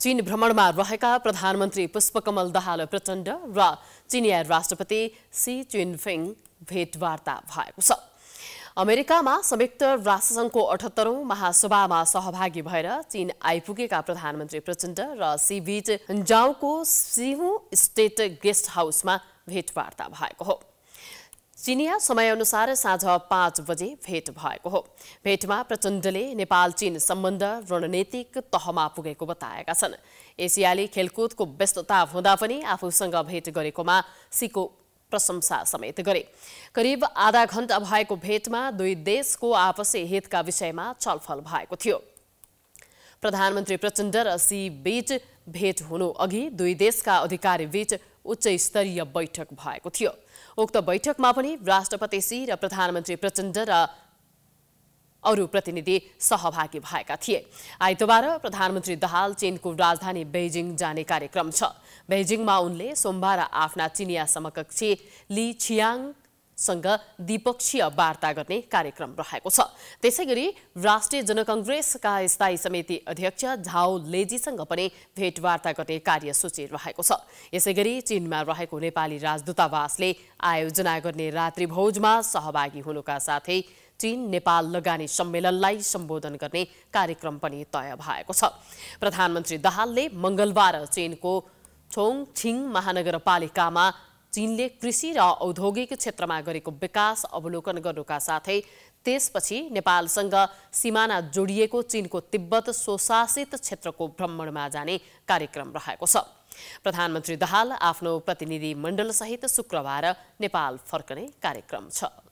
चीन भ्रमणमा रहेका प्रधानमन्त्री पुष्पकमल दहाल प्रचण्ड र चिनिया राष्ट्रपति सी चिनफिङ भेटवार्ता भएको छ अमेरिकामा संयुक्त राष्ट्रसङ्घको अठहत्तरौं महासभामा सहभागी भएर चीन आइपुगेका प्रधानमन्त्री प्रचण्ड र सीबीच जाउको सिहु स्टेट गेस्ट हाउसमा भेटवार्ता भएको हो चिनिया समयअनुसार साँझ पाँच बजे भेट भएको हो भेटमा प्रचण्डले नेपाल चीन सम्बन्ध रणनीतिक तहमा पुगेको बताएका छन् एसियाली खेलकुदको व्यस्तता हुँदा पनि आफूसँग भेट गरेकोमा सिको प्रशंसा समेत गरे करिब आधा घण्टा भएको भेटमा दुई देशको आपसी हितका विषयमा छलफल भएको थियो प्रधानमन्त्री प्रचण्ड र सी बीच भेट हुनु अघि दुई देशका अधिकारी बीच उच्च स्तरीय बैठक भएको थियो उक्त बैठकमा पनि राष्ट्रपति सी र प्रधानमन्त्री प्रचण्ड र अरू प्रतिनिधि सहभागी भएका थिए आइतबार प्रधानमन्त्री दहाल चीनको राजधानी बेजिङ जाने कार्यक्रम छ बेजिङमा उनले सोमबार आफ्ना चिनिया समकक्षी ली छियाङ सँग द्विपक्षीय वार्ता गर्ने कार्यक्रम रहेको छ त्यसै गरी राष्ट्रिय जनकङ्ग्रेसका स्थायी समिति अध्यक्ष झाओ लेजीसँग पनि भेटवार्ता गर्ने कार्यसूची रहेको छ यसै गरी चीनमा रहेको नेपाली राजदूतावासले आयोजना गर्ने रात्रिभोजमा सहभागी हुनुका साथै चीन नेपाल लगानी सम्मेलनलाई सम्बोधन गर्ने कार्यक्रम पनि तय भएको छ प्रधानमन्त्री दाहालले मङ्गलबार चीनको छोङछिङ महानगरपालिकामा चीनले कृषि र औद्योगिक क्षेत्रमा गरेको विकास अवलोकन गर्नुका साथै त्यसपछि नेपालसँग सिमाना जोडिएको चीनको तिब्बत स्वशासित क्षेत्रको भ्रमणमा जाने कार्यक्रम रहेको छ प्रधानमन्त्री दहाल आफ्नो प्रतिनिधिमण्डलसहित शुक्रबार नेपाल फर्कने कार्यक्रम छ